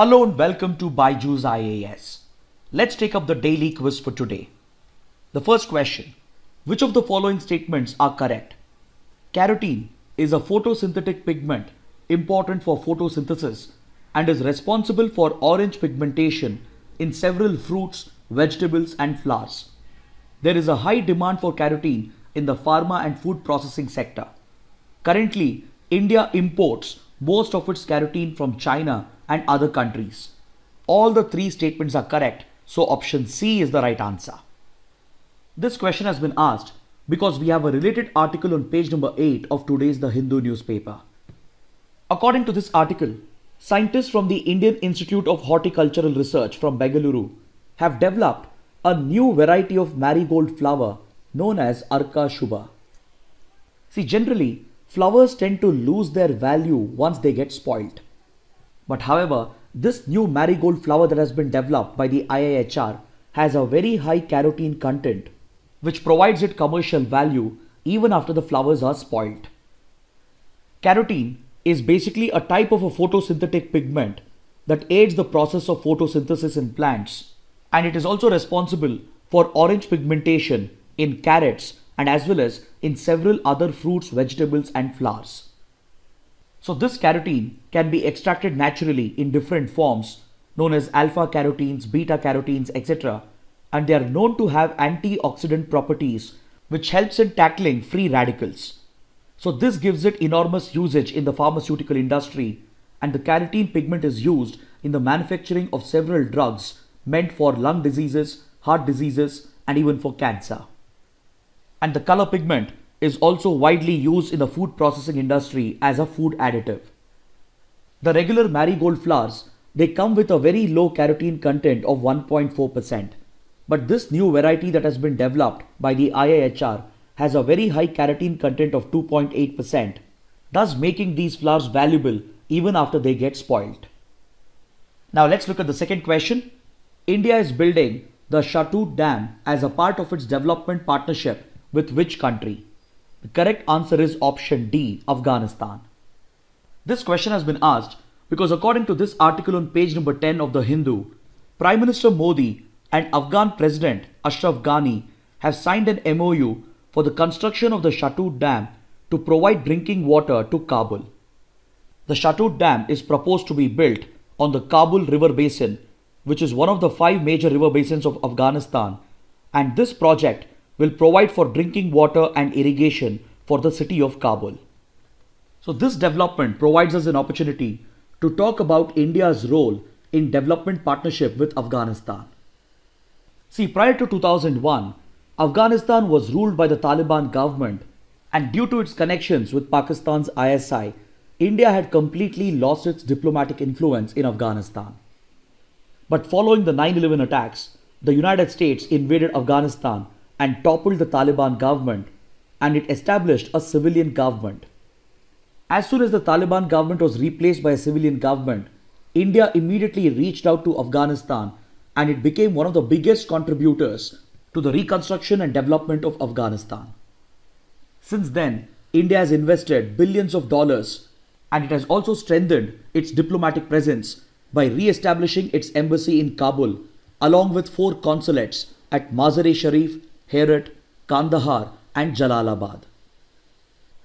Hello and welcome to Baiju's IAS. Let's take up the daily quiz for today. The first question Which of the following statements are correct? Carotene is a photosynthetic pigment important for photosynthesis and is responsible for orange pigmentation in several fruits, vegetables, and flowers. There is a high demand for carotene in the pharma and food processing sector. Currently, India imports most of its carotene from China and other countries. All the three statements are correct, so option C is the right answer. This question has been asked because we have a related article on page number 8 of today's The Hindu newspaper. According to this article, scientists from the Indian Institute of Horticultural Research from Bengaluru have developed a new variety of marigold flower known as Arka Shubha. See, generally, flowers tend to lose their value once they get spoiled. But however, this new marigold flower that has been developed by the IIHR has a very high carotene content which provides it commercial value even after the flowers are spoilt. Carotene is basically a type of a photosynthetic pigment that aids the process of photosynthesis in plants and it is also responsible for orange pigmentation in carrots and as well as in several other fruits, vegetables and flowers. So this carotene can be extracted naturally in different forms known as alpha carotenes, beta carotenes, etc. And they are known to have antioxidant properties which helps in tackling free radicals. So this gives it enormous usage in the pharmaceutical industry and the carotene pigment is used in the manufacturing of several drugs meant for lung diseases, heart diseases and even for cancer. And the color pigment is also widely used in the food processing industry as a food additive. The regular marigold flowers, they come with a very low carotene content of 1.4%. But this new variety that has been developed by the IIHR has a very high carotene content of 2.8%, thus making these flowers valuable even after they get spoiled. Now let's look at the second question. India is building the Shatut Dam as a part of its development partnership with which country? The correct answer is option D, Afghanistan. This question has been asked because according to this article on page number 10 of The Hindu, Prime Minister Modi and Afghan President Ashraf Ghani have signed an MOU for the construction of the Shatut Dam to provide drinking water to Kabul. The Shatut Dam is proposed to be built on the Kabul River Basin, which is one of the five major river basins of Afghanistan, and this project will provide for drinking water and irrigation for the city of Kabul. So this development provides us an opportunity to talk about India's role in development partnership with Afghanistan. See, prior to 2001, Afghanistan was ruled by the Taliban government and due to its connections with Pakistan's ISI, India had completely lost its diplomatic influence in Afghanistan. But following the 9-11 attacks, the United States invaded Afghanistan and toppled the Taliban government and it established a civilian government. As soon as the Taliban government was replaced by a civilian government, India immediately reached out to Afghanistan and it became one of the biggest contributors to the reconstruction and development of Afghanistan. Since then, India has invested billions of dollars and it has also strengthened its diplomatic presence by re establishing its embassy in Kabul along with four consulates at Mazar-e Sharif Herat, Kandahar, and Jalalabad.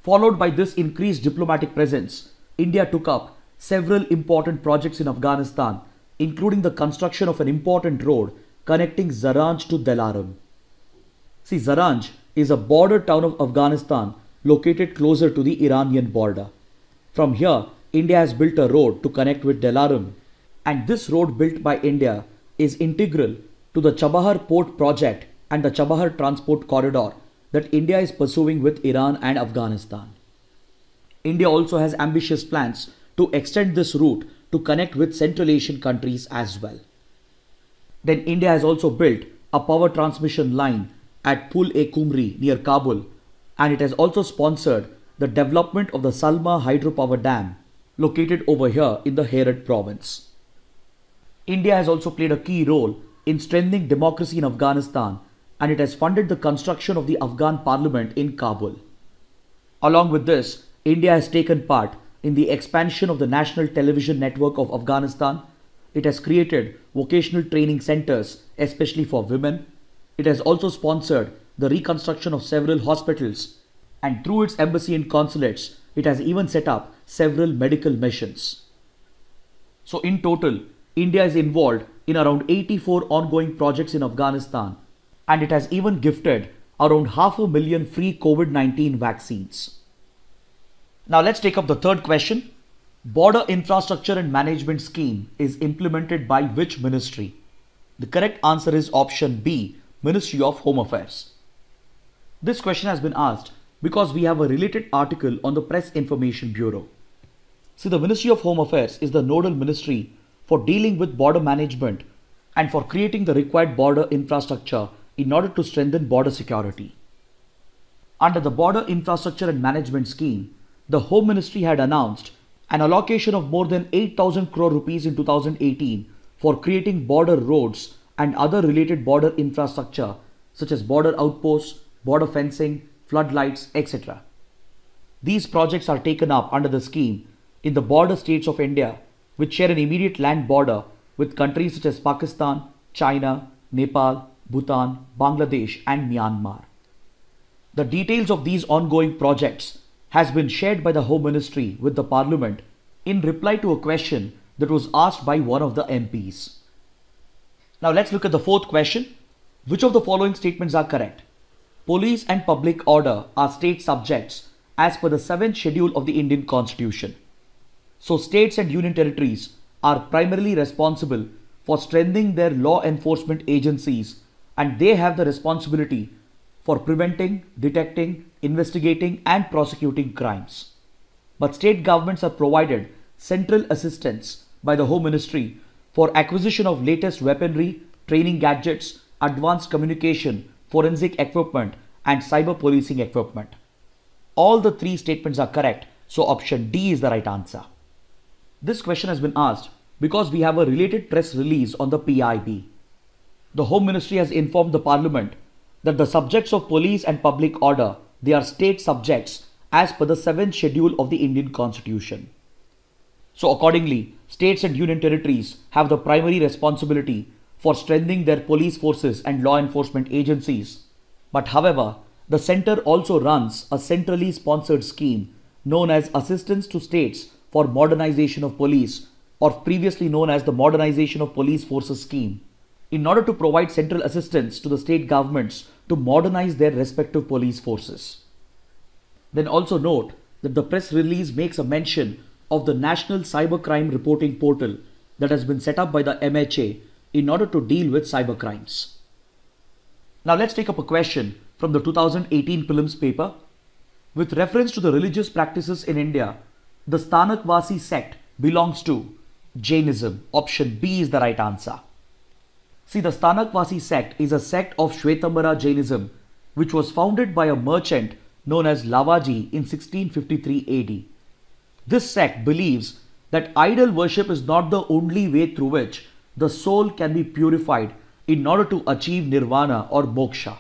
Followed by this increased diplomatic presence, India took up several important projects in Afghanistan, including the construction of an important road connecting Zaranj to Delaram. See, Zaranj is a border town of Afghanistan located closer to the Iranian border. From here, India has built a road to connect with Delaram, and this road built by India is integral to the Chabahar port project and the Chabahar Transport Corridor that India is pursuing with Iran and Afghanistan. India also has ambitious plans to extend this route to connect with Central Asian countries as well. Then India has also built a power transmission line at Pul-e-Kumri near Kabul and it has also sponsored the development of the Salma hydropower dam located over here in the Herat province. India has also played a key role in strengthening democracy in Afghanistan and it has funded the construction of the Afghan parliament in Kabul. Along with this, India has taken part in the expansion of the national television network of Afghanistan. It has created vocational training centers, especially for women. It has also sponsored the reconstruction of several hospitals, and through its embassy and consulates, it has even set up several medical missions. So, in total, India is involved in around 84 ongoing projects in Afghanistan and it has even gifted around half a million free COVID 19 vaccines. Now let's take up the third question. Border Infrastructure and Management Scheme is implemented by which ministry? The correct answer is option B, Ministry of Home Affairs. This question has been asked because we have a related article on the Press Information Bureau. See, the Ministry of Home Affairs is the nodal ministry for dealing with border management and for creating the required border infrastructure in order to strengthen border security. Under the Border Infrastructure and Management Scheme, the Home Ministry had announced an allocation of more than 8,000 crore rupees in 2018 for creating border roads and other related border infrastructure such as border outposts, border fencing, floodlights, etc. These projects are taken up under the scheme in the border states of India, which share an immediate land border with countries such as Pakistan, China, Nepal, Bhutan, Bangladesh and Myanmar. The details of these ongoing projects has been shared by the Home Ministry with the Parliament in reply to a question that was asked by one of the MPs. Now let's look at the fourth question. Which of the following statements are correct? Police and public order are state subjects as per the 7th schedule of the Indian Constitution. So states and union territories are primarily responsible for strengthening their law enforcement agencies and they have the responsibility for preventing, detecting, investigating and prosecuting crimes. But state governments are provided central assistance by the Home Ministry for acquisition of latest weaponry, training gadgets, advanced communication, forensic equipment and cyber policing equipment. All the three statements are correct, so option D is the right answer. This question has been asked because we have a related press release on the PIB the Home Ministry has informed the Parliament that the subjects of police and public order, they are state subjects as per the 7th schedule of the Indian Constitution. So accordingly, states and union territories have the primary responsibility for strengthening their police forces and law enforcement agencies. But however, the center also runs a centrally sponsored scheme known as Assistance to States for Modernization of Police or previously known as the Modernization of Police Forces Scheme in order to provide central assistance to the state governments to modernize their respective police forces. Then also note that the press release makes a mention of the National Cybercrime Reporting Portal that has been set up by the MHA in order to deal with cybercrimes. Now let's take up a question from the 2018 prelims paper. With reference to the religious practices in India, the Sthanakvasi sect belongs to Jainism. Option B is the right answer. See, the Stanakvasi sect is a sect of Shvetambara Jainism, which was founded by a merchant known as Lavaji in 1653 AD. This sect believes that idol worship is not the only way through which the soul can be purified in order to achieve nirvana or moksha.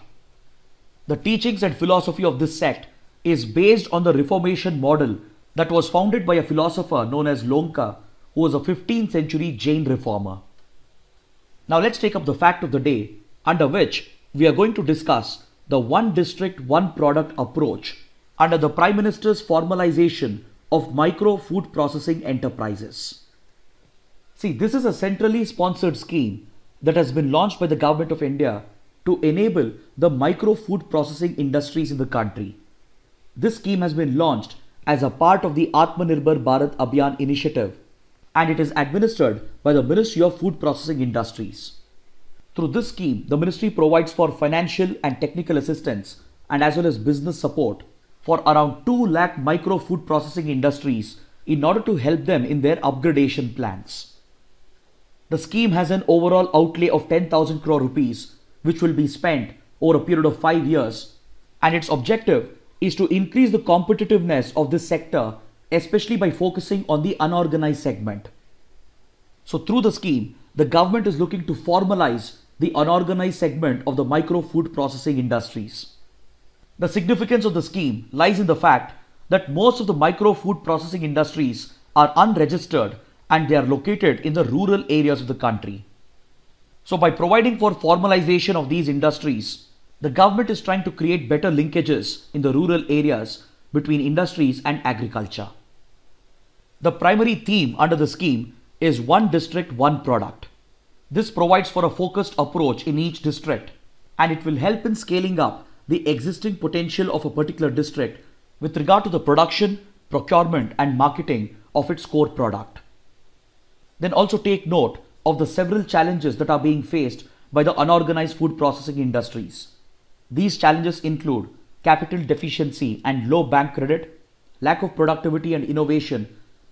The teachings and philosophy of this sect is based on the Reformation model that was founded by a philosopher known as Lonka, who was a 15th century Jain reformer. Now let's take up the fact of the day under which we are going to discuss the one district one product approach under the Prime Minister's formalization of micro food processing enterprises. See, this is a centrally sponsored scheme that has been launched by the government of India to enable the micro food processing industries in the country. This scheme has been launched as a part of the Atmanirbhar Bharat Abhiyan initiative and it is administered by the Ministry of Food Processing Industries. Through this scheme, the ministry provides for financial and technical assistance and as well as business support for around 2 lakh micro food processing industries in order to help them in their upgradation plans. The scheme has an overall outlay of 10,000 crore rupees which will be spent over a period of 5 years and its objective is to increase the competitiveness of this sector especially by focusing on the unorganized segment. So through the scheme, the government is looking to formalize the unorganized segment of the micro food processing industries. The significance of the scheme lies in the fact that most of the micro food processing industries are unregistered and they are located in the rural areas of the country. So by providing for formalization of these industries, the government is trying to create better linkages in the rural areas between industries and agriculture. The primary theme under the scheme is one district, one product. This provides for a focused approach in each district and it will help in scaling up the existing potential of a particular district with regard to the production, procurement and marketing of its core product. Then also take note of the several challenges that are being faced by the unorganized food processing industries. These challenges include capital deficiency and low bank credit, lack of productivity and innovation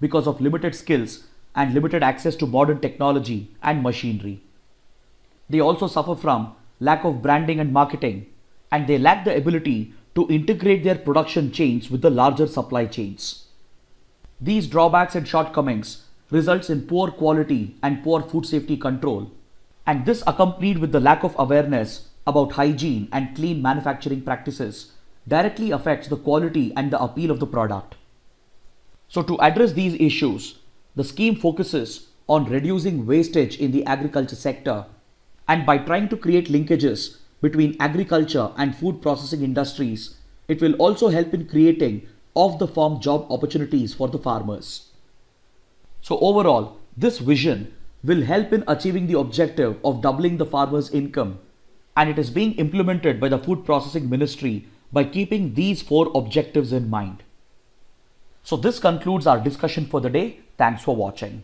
because of limited skills and limited access to modern technology and machinery. They also suffer from lack of branding and marketing, and they lack the ability to integrate their production chains with the larger supply chains. These drawbacks and shortcomings results in poor quality and poor food safety control, and this accompanied with the lack of awareness about hygiene and clean manufacturing practices directly affects the quality and the appeal of the product. So to address these issues, the scheme focuses on reducing wastage in the agriculture sector and by trying to create linkages between agriculture and food processing industries, it will also help in creating off-the-farm job opportunities for the farmers. So overall, this vision will help in achieving the objective of doubling the farmer's income and it is being implemented by the Food Processing Ministry by keeping these four objectives in mind. So this concludes our discussion for the day. Thanks for watching.